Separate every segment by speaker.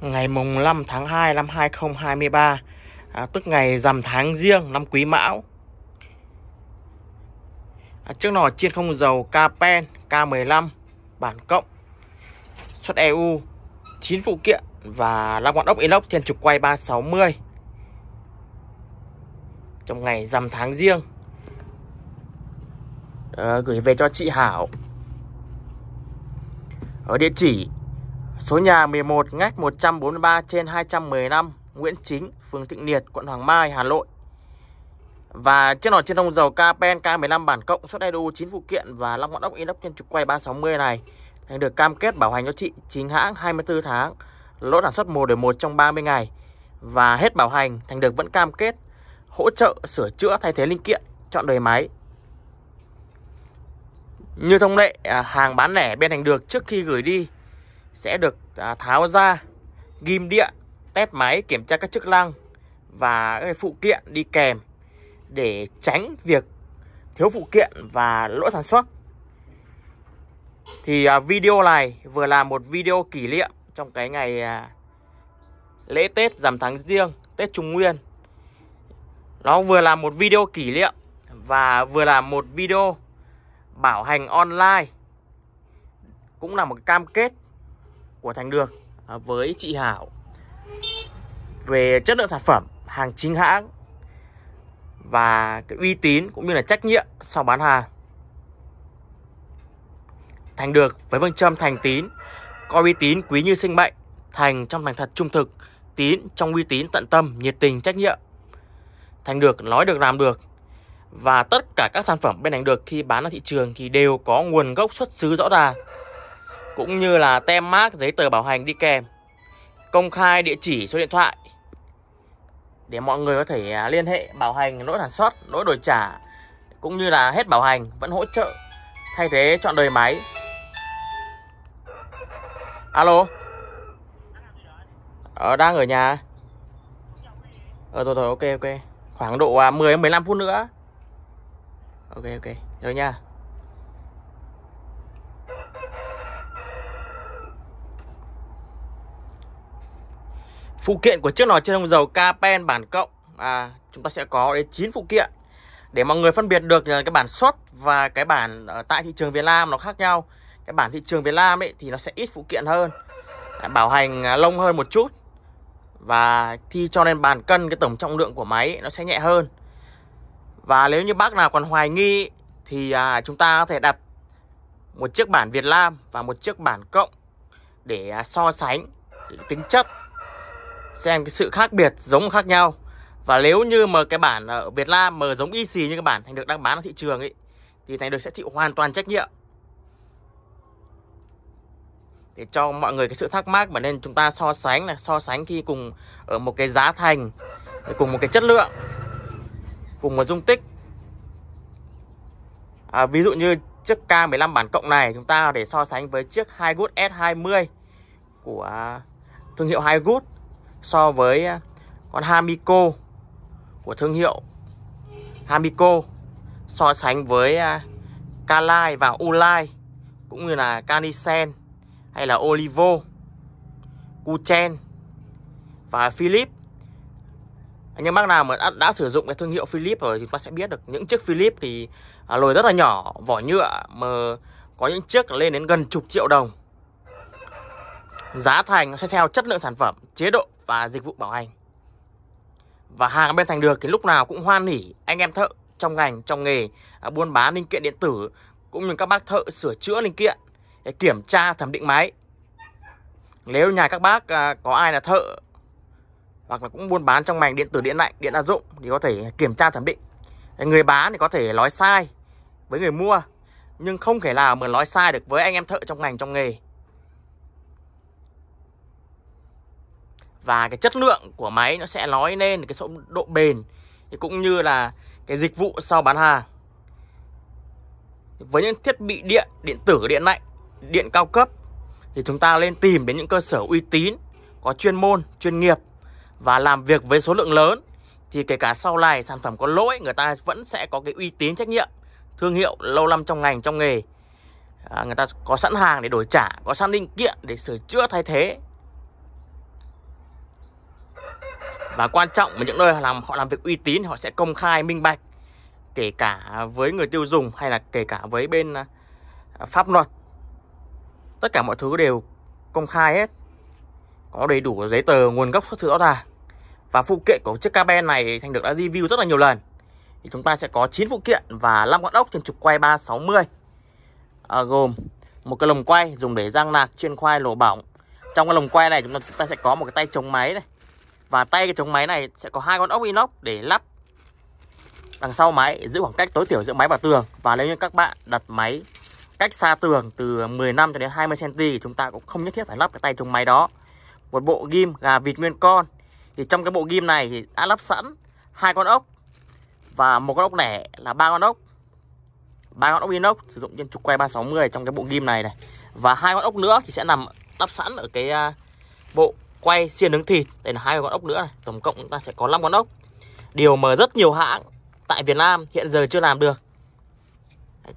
Speaker 1: ngày mùng 5 tháng 2 năm 2023 à, tức ngày rằm tháng riêng năm Quý Mão. À, chiếc nỏ chiên không dầu K-Pen K15 bản cộng xuất EU 9 phụ kiện và 5 ngọn ốc inox trên trục quay 360 trong ngày rằm tháng riêng à, gửi về cho chị Hảo ở địa chỉ Số nhà 11 ngách 143 trên 215 Nguyễn Chính, phường Thịnh Liệt, quận Hoàng Mai, Hà Nội. Và chiếc nồi chiên thông dầu Capen K15 bản cộng xuất IDU 9 phụ kiện và 5 ngọn ốc inox trên trục quay 360 này được cam kết bảo hành cho chị chính hãng 24 tháng, lỗ sản xuất 1 đổi 1 trong 30 ngày và hết bảo hành Thành được vẫn cam kết hỗ trợ sửa chữa thay thế linh kiện, chọn đời máy. Như thông lệ, à, hàng bán lẻ bên Thành được trước khi gửi đi sẽ được à, tháo ra, ghim địa, test máy, kiểm tra các chức năng và các phụ kiện đi kèm để tránh việc thiếu phụ kiện và lỗi sản xuất. Thì à, video này vừa là một video kỷ niệm trong cái ngày à, lễ Tết giảm tháng riêng, Tết Trung Nguyên. Nó vừa là một video kỷ niệm và vừa là một video bảo hành online cũng là một cam kết của Thành Được à, với chị Hảo về chất lượng sản phẩm, hàng chính hãng và cái uy tín cũng như là trách nhiệm sau bán hàng. Thành Được với phương châm thành tín, coi uy tín quý như sinh mệnh, thành trong thành thật trung thực, tín trong uy tín tận tâm, nhiệt tình, trách nhiệm. Thành Được nói được làm được và tất cả các sản phẩm bên Thành Được khi bán ra thị trường thì đều có nguồn gốc xuất xứ rõ ràng cũng như là tem mác giấy tờ bảo hành đi kèm công khai địa chỉ số điện thoại để mọi người có thể à, liên hệ bảo hành lỗi sản xuất lỗi đổi trả cũng như là hết bảo hành vẫn hỗ trợ thay thế chọn đời máy alo ờ, đang ở nhà ờ rồi rồi ok ok khoảng độ 10 à, 15 phút nữa ok ok rồi nha Phụ kiện của chiếc lò chiên không dầu Capen bản cộng à, Chúng ta sẽ có đến 9 phụ kiện Để mọi người phân biệt được cái bản xuất và cái bản tại thị trường Việt Nam nó khác nhau Cái bản thị trường Việt Nam ấy thì nó sẽ ít phụ kiện hơn à, Bảo hành à, lông hơn một chút Và thi cho nên bàn cân cái tổng trọng lượng của máy ấy, nó sẽ nhẹ hơn Và nếu như bác nào còn hoài nghi thì à, chúng ta có thể đặt một chiếc bản Việt Nam và một chiếc bản cộng để à, so sánh tính chất xem cái sự khác biệt giống khác nhau và nếu như mà cái bản ở Việt Nam mà giống y xì như cái bản Thành được đang bán ở thị trường ấy Thì Thành được sẽ chịu hoàn toàn trách nhiệm Để cho mọi người cái sự thắc mắc mà nên chúng ta so sánh là So sánh khi cùng ở một cái giá thành Cùng một cái chất lượng Cùng một dung tích à, Ví dụ như chiếc K15 bản cộng này Chúng ta để so sánh với chiếc Higut S20 Của thương hiệu Higut so với à, con Hamico của thương hiệu Hamico so sánh với Kalai à, và Ulai cũng như là Canisen hay là Olivo, Kuchen và Philips. Những bác nào mà đã, đã sử dụng cái thương hiệu Philips rồi thì chúng sẽ biết được những chiếc Philips thì à, lồi rất là nhỏ, vỏ nhựa mà có những chiếc lên đến gần chục triệu đồng giá thành xe theo chất lượng sản phẩm, chế độ và dịch vụ bảo hành. Và hàng bên Thành được thì lúc nào cũng hoan hỉ anh em thợ trong ngành, trong nghề à, buôn bán linh kiện điện tử cũng như các bác thợ sửa chữa linh kiện để kiểm tra thẩm định máy. Nếu nhà các bác à, có ai là thợ hoặc là cũng buôn bán trong ngành điện tử điện lạnh, điện gia dụng thì có thể kiểm tra thẩm định. Người bán thì có thể nói sai với người mua nhưng không thể nào mà nói sai được với anh em thợ trong ngành trong nghề. và cái chất lượng của máy nó sẽ nói lên cái độ bền cũng như là cái dịch vụ sau bán hàng với những thiết bị điện điện tử điện lạnh điện cao cấp thì chúng ta nên tìm đến những cơ sở uy tín có chuyên môn chuyên nghiệp và làm việc với số lượng lớn thì kể cả sau này sản phẩm có lỗi người ta vẫn sẽ có cái uy tín trách nhiệm thương hiệu lâu năm trong ngành trong nghề à, người ta có sẵn hàng để đổi trả có sẵn linh kiện để sửa chữa thay thế và quan trọng là những nơi họ làm họ làm việc uy tín họ sẽ công khai minh bạch kể cả với người tiêu dùng hay là kể cả với bên à, pháp luật tất cả mọi thứ đều công khai hết có đầy đủ giấy tờ nguồn gốc xuất xứ rõ ràng và phụ kiện của chiếc cabin này Thành được đã review rất là nhiều lần thì chúng ta sẽ có 9 phụ kiện và 5 con ốc trên trục quay 360 à, gồm một cái lồng quay dùng để răng nạc chuyên khoai lỗ bỏng trong cái lồng quay này chúng ta, chúng ta sẽ có một cái tay chống máy này và tay cái chống máy này sẽ có hai con ốc inox để lắp đằng sau máy giữ khoảng cách tối thiểu giữa máy và tường và nếu như các bạn đặt máy cách xa tường từ 15 cho đến 20 cm thì chúng ta cũng không nhất thiết phải lắp cái tay chống máy đó. Một bộ ghim gà vịt nguyên con thì trong cái bộ ghim này thì đã lắp sẵn hai con ốc và một con ốc nẻ là ba con ốc. Ba con ốc inox sử dụng trên trục quay 360 trong cái bộ ghim này này. Và hai con ốc nữa thì sẽ nằm lắp sẵn ở cái à, bộ quay xiên nướng thịt đây là hai con ốc nữa này tổng cộng chúng ta sẽ có 5 con ốc điều mà rất nhiều hãng tại Việt Nam hiện giờ chưa làm được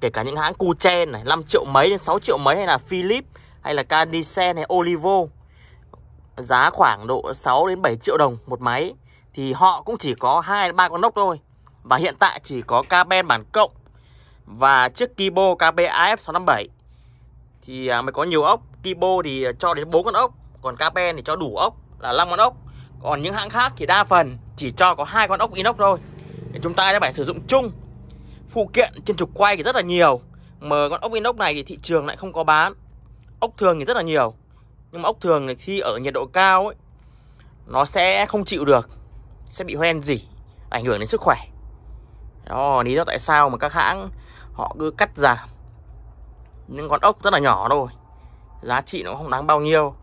Speaker 1: kể cả những hãng Kuchen này 5 triệu mấy đến 6 triệu mấy hay là Philips hay là Candysen hay Olivo giá khoảng độ 6 đến 7 triệu đồng một máy thì họ cũng chỉ có hai ba con ốc thôi và hiện tại chỉ có Caben bản cộng và chiếc Kibo KBAF 657 thì à, mới có nhiều ốc Kibo thì à, cho đến bốn con ốc còn Capen thì cho đủ ốc là 5 con ốc còn những hãng khác thì đa phần chỉ cho có hai con ốc inox thôi thì chúng ta sẽ phải sử dụng chung phụ kiện trên trục quay thì rất là nhiều mà con ốc inox này thì thị trường lại không có bán ốc thường thì rất là nhiều nhưng mà ốc thường thì khi ở nhiệt độ cao ấy nó sẽ không chịu được sẽ bị hoen gì ảnh hưởng đến sức khỏe đó lý do tại sao mà các hãng họ cứ cắt giảm những con ốc rất là nhỏ thôi giá trị nó không đáng bao nhiêu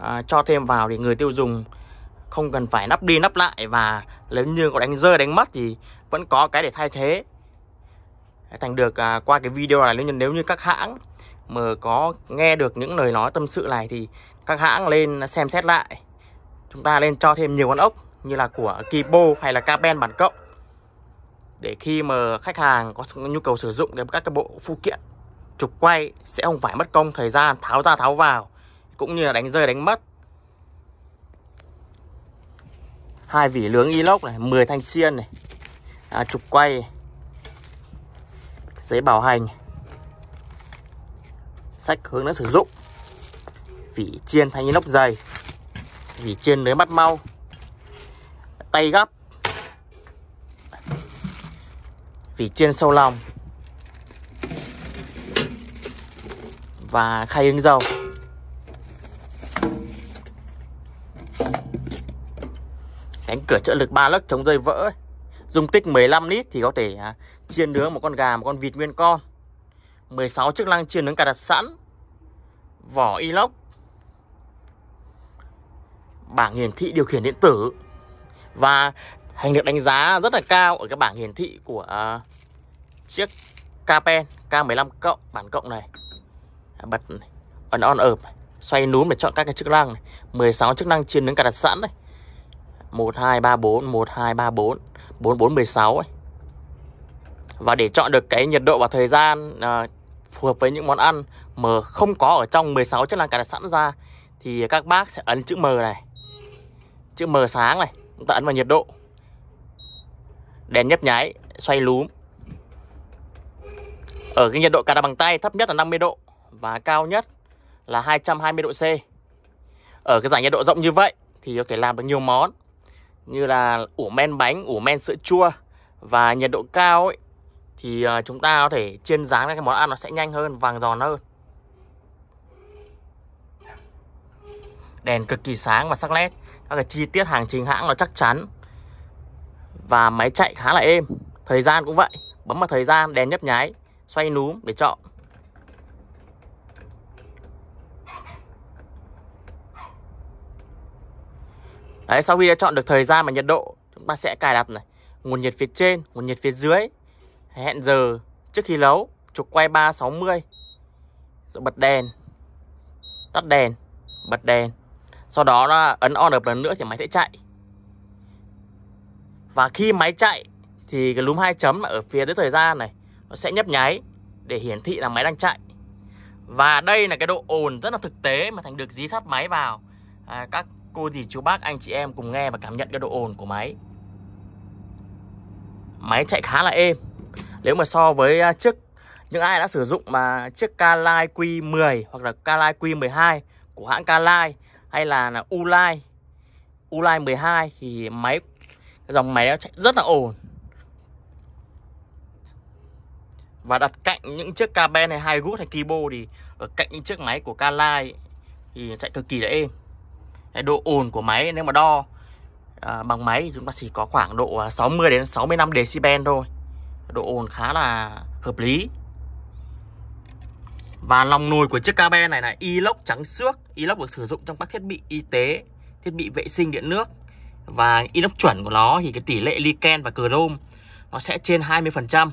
Speaker 1: À, cho thêm vào thì người tiêu dùng không cần phải nắp đi nắp lại và nếu như có đánh rơi đánh mất thì vẫn có cái để thay thế thành được à, qua cái video này nếu như, nếu như các hãng mà có nghe được những lời nói tâm sự này thì các hãng lên xem xét lại chúng ta lên cho thêm nhiều con ốc như là của Kipo hay là Capen bản cộng để khi mà khách hàng có nhu cầu sử dụng các cái bộ phụ kiện trục quay sẽ không phải mất công thời gian tháo ra tháo vào cũng như là đánh rơi đánh mất hai vỉ lướng inox này 10 thanh xiên này à, trục quay giấy bảo hành sách hướng dẫn sử dụng vỉ chiên thanh inox dày vỉ chiên lưới mắt mau tay gấp vỉ chiên sâu lòng và khay ứng dầu cánh cửa trợ lực ba lớp chống rơi vỡ ấy. dung tích 15 lít thì có thể à, chiên nướng một con gà một con vịt nguyên con 16 chức năng chiên nướng cài đặt sẵn vỏ inox bảng hiển thị điều khiển điện tử và hành được đánh giá rất là cao ở cái bảng hiển thị của uh, chiếc Capen K15 cộng bản cộng này bật này, ấn on ợp xoay núm để chọn các cái chức năng này 16 chức năng chiên nướng cài đặt sẵn này 1234 1234 4416 ấy. Và để chọn được cái nhiệt độ và thời gian à, phù hợp với những món ăn mà không có ở trong 16 chất làm cài đặt sẵn ra thì các bác sẽ ấn chữ M này. Chữ M sáng này, chúng ta ấn vào nhiệt độ. Đèn nhấp nháy, xoay lúm. Ở cái nhiệt độ cài đặt bằng tay thấp nhất là 50 độ và cao nhất là 220 độ C. Ở cái giải nhiệt độ rộng như vậy thì có thể làm được nhiều món như là ủ men bánh, ủ men sữa chua và nhiệt độ cao ấy thì ờ, chúng ta có thể chiên rán cái món ăn nó sẽ nhanh hơn, vàng giòn hơn. Đèn cực kỳ sáng và sắc nét. Các cái chi tiết hàng chính hãng nó chắc chắn. Và máy chạy khá là êm. Thời gian cũng vậy. Bấm vào thời gian, đèn nhấp nháy, xoay núm để chọn. Đấy, sau khi đã chọn được thời gian và nhiệt độ, chúng ta sẽ cài đặt này nguồn nhiệt phía trên, nguồn nhiệt phía dưới. Hẹn giờ trước khi nấu, chụp quay 360. Rồi bật đèn. Tắt đèn, bật đèn. Sau đó là ấn on được lần nữa thì máy sẽ chạy. Và khi máy chạy thì cái lúm hai chấm ở phía dưới thời gian này nó sẽ nhấp nháy để hiển thị là máy đang chạy. Và đây là cái độ ồn rất là thực tế mà Thành được dí sát máy vào à, các cô dì chú bác anh chị em cùng nghe và cảm nhận cái độ ồn của máy Máy chạy khá là êm Nếu mà so với chiếc à, những ai đã sử dụng mà chiếc Kalai Q10 hoặc là Kalai Q12 của hãng Kalai hay là là Ulai Ulai 12 thì máy dòng máy nó chạy rất là ổn và đặt cạnh những chiếc Kaben hay Hai hay Kibo thì ở cạnh những chiếc máy của Kalai thì chạy cực kỳ là êm độ ồn của máy nếu mà đo à, bằng máy thì chúng ta chỉ có khoảng độ 60 à, đến 65 decibel thôi độ ồn khá là hợp lý và lòng nồi của chiếc cabin này là inox trắng xước inox được sử dụng trong các thiết bị y tế thiết bị vệ sinh điện nước và inox chuẩn của nó thì cái tỷ lệ liken và chrome nó sẽ trên 20%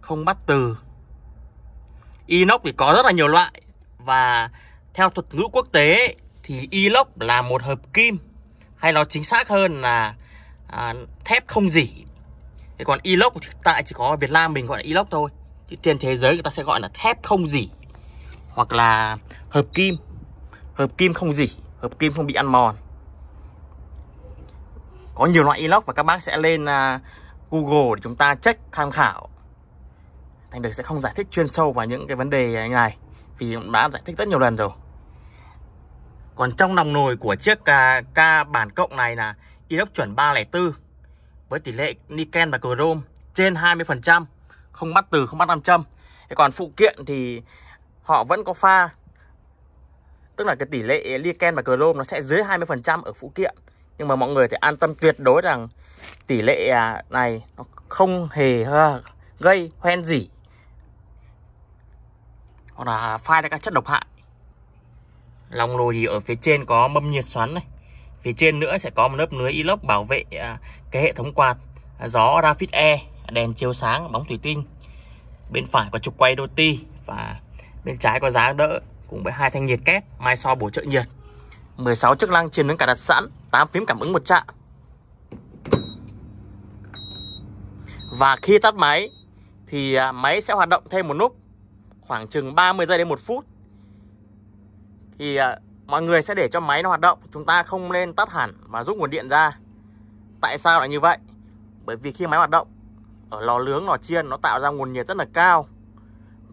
Speaker 1: không bắt từ inox thì có rất là nhiều loại và theo thuật ngữ quốc tế thì inox là một hợp kim hay nói chính xác hơn là à, thép không dỉ thế còn inox thì tại chỉ có Việt Nam mình gọi là inox thôi chứ trên thế giới người ta sẽ gọi là thép không dỉ hoặc là hợp kim hợp kim không dỉ hợp kim không bị ăn mòn có nhiều loại inox và các bác sẽ lên à, Google để chúng ta check tham khảo Thành được sẽ không giải thích chuyên sâu vào những cái vấn đề như này Vì đã giải thích rất nhiều lần rồi còn trong nòng nồi của chiếc ca, ca bản cộng này là inox chuẩn 304 với tỷ lệ niken và chrome trên 20%, không bắt từ không bắt 500. Còn phụ kiện thì họ vẫn có pha tức là cái tỷ lệ niken và chrome nó sẽ dưới 20% ở phụ kiện. Nhưng mà mọi người thì an tâm tuyệt đối rằng tỷ lệ à, này nó không hề gây hoen dỉ hoặc là phai ra các chất độc hại lòng lồi thì ở phía trên có mâm nhiệt xoắn này phía trên nữa sẽ có một lớp lưới inox bảo vệ à, cái hệ thống quạt à, gió Rafid E đèn chiếu sáng bóng thủy tinh bên phải có trục quay đô ti và bên trái có giá đỡ cùng với hai thanh nhiệt kép mai so bổ trợ nhiệt 16 chức năng trên ứng cả đặt sẵn 8 phím cảm ứng một chạm và khi tắt máy thì à, máy sẽ hoạt động thêm một lúc khoảng chừng 30 giây đến một phút thì à, mọi người sẽ để cho máy nó hoạt động chúng ta không nên tắt hẳn và rút nguồn điện ra tại sao lại như vậy bởi vì khi máy hoạt động ở lò nướng lò chiên nó tạo ra nguồn nhiệt rất là cao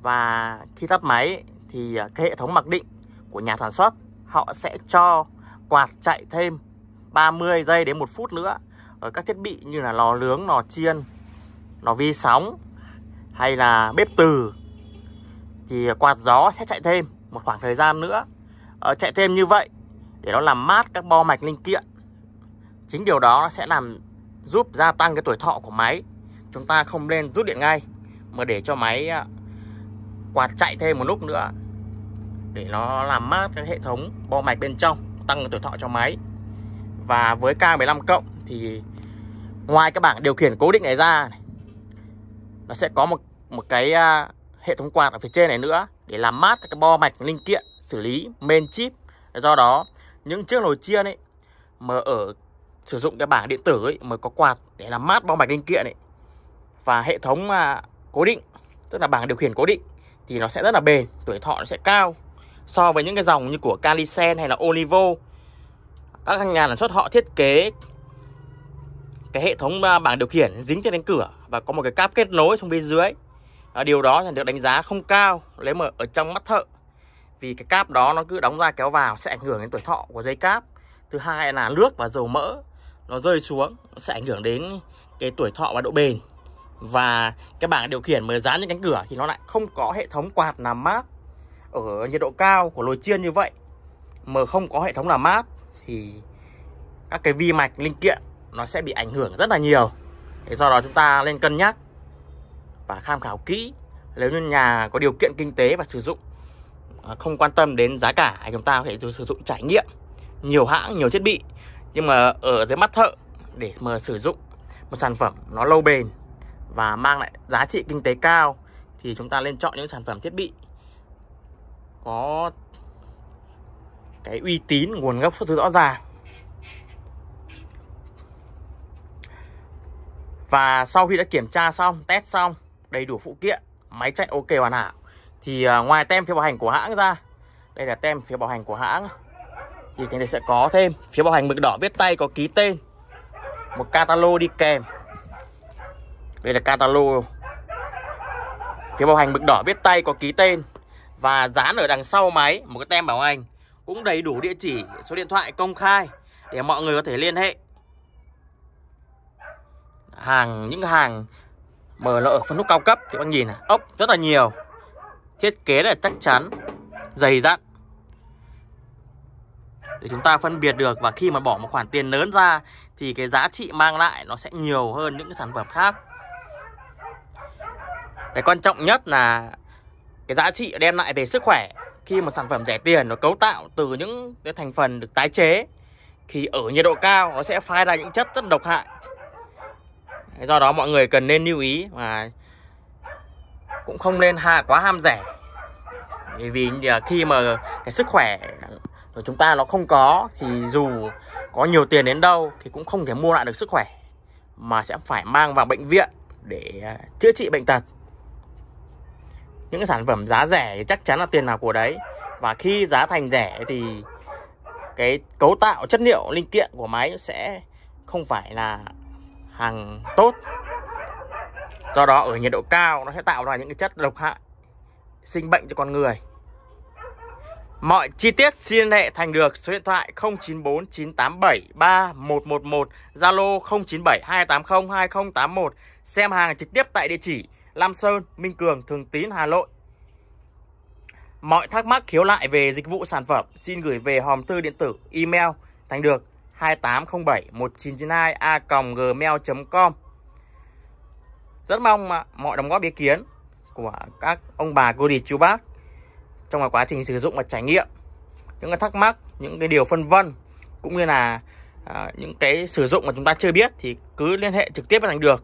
Speaker 1: và khi tắt máy thì à, cái hệ thống mặc định của nhà sản xuất họ sẽ cho quạt chạy thêm 30 giây đến một phút nữa ở các thiết bị như là lò nướng, lò chiên, lò vi sóng hay là bếp từ thì à, quạt gió sẽ chạy thêm một khoảng thời gian nữa Ờ, chạy thêm như vậy để nó làm mát các bo mạch linh kiện chính điều đó nó sẽ làm giúp gia tăng cái tuổi thọ của máy chúng ta không nên rút điện ngay mà để cho máy à, quạt chạy thêm một lúc nữa để nó làm mát cái hệ thống bo mạch bên trong tăng cái tuổi thọ cho máy và với K15 cộng thì ngoài cái bảng điều khiển cố định này ra này, nó sẽ có một một cái à, hệ thống quạt ở phía trên này nữa để làm mát các cái bo mạch linh kiện xử lý main chip do đó những chiếc nồi chiên ấy mà ở sử dụng cái bảng điện tử ấy mà có quạt để làm mát bao mạch linh kiện ấy và hệ thống à, cố định tức là bảng điều khiển cố định thì nó sẽ rất là bền tuổi thọ nó sẽ cao so với những cái dòng như của Calisen hay là Olivo các nhà sản xuất họ thiết kế cái hệ thống à, bảng điều khiển dính trên cánh cửa và có một cái cáp kết nối xuống bên dưới điều đó thì được đánh giá không cao nếu mà ở trong mắt thợ vì cái cáp đó nó cứ đóng ra kéo vào sẽ ảnh hưởng đến tuổi thọ của dây cáp thứ hai là nước và dầu mỡ nó rơi xuống nó sẽ ảnh hưởng đến cái tuổi thọ và độ bền và cái bảng điều khiển mở dán trên cánh cửa thì nó lại không có hệ thống quạt làm mát ở nhiệt độ cao của lồi chiên như vậy mà không có hệ thống làm mát thì các cái vi mạch linh kiện nó sẽ bị ảnh hưởng rất là nhiều do đó chúng ta nên cân nhắc và tham khảo kỹ nếu như nhà có điều kiện kinh tế và sử dụng À, không quan tâm đến giá cả chúng ta có thể sử dụng trải nghiệm nhiều hãng nhiều thiết bị nhưng mà ở dưới mắt thợ để mà sử dụng một sản phẩm nó lâu bền và mang lại giá trị kinh tế cao thì chúng ta nên chọn những sản phẩm thiết bị có cái uy tín nguồn gốc xuất xứ rõ ràng và sau khi đã kiểm tra xong test xong đầy đủ phụ kiện máy chạy ok hoàn hảo thì à, ngoài tem phiếu bảo hành của hãng ra đây là tem phiếu bảo hành của hãng thì thế này sẽ có thêm phiếu bảo hành mực đỏ viết tay có ký tên một catalog đi kèm đây là catalog phiếu bảo hành mực đỏ viết tay có ký tên và dán ở đằng sau máy một cái tem bảo hành cũng đầy đủ địa chỉ số điện thoại công khai để mọi người có thể liên hệ hàng những hàng mở là ở phân khúc cao cấp thì các bạn nhìn này, ốc rất là nhiều thiết kế là chắc chắn, dày dặn để chúng ta phân biệt được và khi mà bỏ một khoản tiền lớn ra thì cái giá trị mang lại nó sẽ nhiều hơn những cái sản phẩm khác. Cái quan trọng nhất là cái giá trị đem lại về sức khỏe khi một sản phẩm rẻ tiền nó cấu tạo từ những cái thành phần được tái chế thì ở nhiệt độ cao nó sẽ phai ra những chất rất độc hại. Do đó mọi người cần nên lưu ý và cũng không nên ha quá ham rẻ bởi vì khi mà cái sức khỏe của chúng ta nó không có thì dù có nhiều tiền đến đâu thì cũng không thể mua lại được sức khỏe mà sẽ phải mang vào bệnh viện để à, chữa trị bệnh tật những cái sản phẩm giá rẻ thì chắc chắn là tiền nào của đấy và khi giá thành rẻ thì cái cấu tạo chất liệu linh kiện của máy sẽ không phải là hàng tốt do đó ở nhiệt độ cao nó sẽ tạo ra những cái chất độc hại sinh bệnh cho con người Mọi chi tiết xin liên hệ Thành được số điện thoại 0949873111, Zalo 0972802081, xem hàng trực tiếp tại địa chỉ Lam Sơn, Minh Cường, Thường Tín, Hà Nội. Mọi thắc mắc khiếu lại về dịch vụ sản phẩm xin gửi về hòm thư điện tử email thành được 2807 1992 a gmail.com rất mong mọi đóng góp ý kiến của các ông bà cô đi chú bác trong quá trình sử dụng và trải nghiệm những cái thắc mắc những cái điều phân vân cũng như là à, những cái sử dụng mà chúng ta chưa biết thì cứ liên hệ trực tiếp với thành được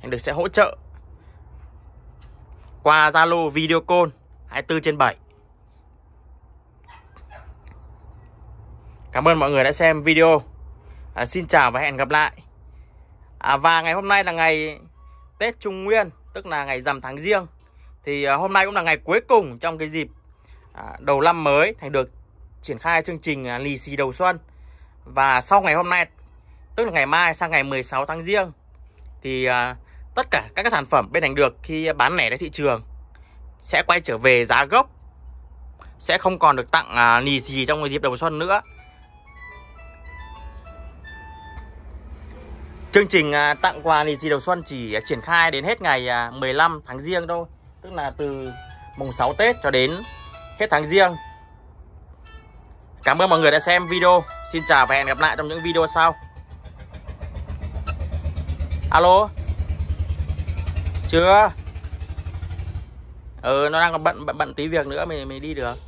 Speaker 1: thành được sẽ hỗ trợ qua zalo video call 24 trên 7 cảm ơn mọi người đã xem video à, xin chào và hẹn gặp lại à, và ngày hôm nay là ngày Tết Trung Nguyên tức là ngày rằm tháng riêng thì à, hôm nay cũng là ngày cuối cùng trong cái dịp à, đầu năm mới Thành được triển khai chương trình à, lì xì đầu xuân và sau ngày hôm nay tức là ngày mai sang ngày 16 tháng riêng thì tất cả các sản phẩm bên Thành được khi bán lẻ ra thị trường sẽ quay trở về giá gốc sẽ không còn được tặng lì xì trong cái dịp đầu xuân nữa Chương trình à, tặng quà lì xì đầu xuân chỉ à, triển khai đến hết ngày 15 à, tháng riêng thôi Tức là từ mùng 6 Tết cho đến hết tháng riêng Cảm ơn mọi người đã xem video Xin chào và hẹn gặp lại trong những video sau Alo Chưa Ừ nó đang còn bận bận, bận tí việc nữa mình, mình đi được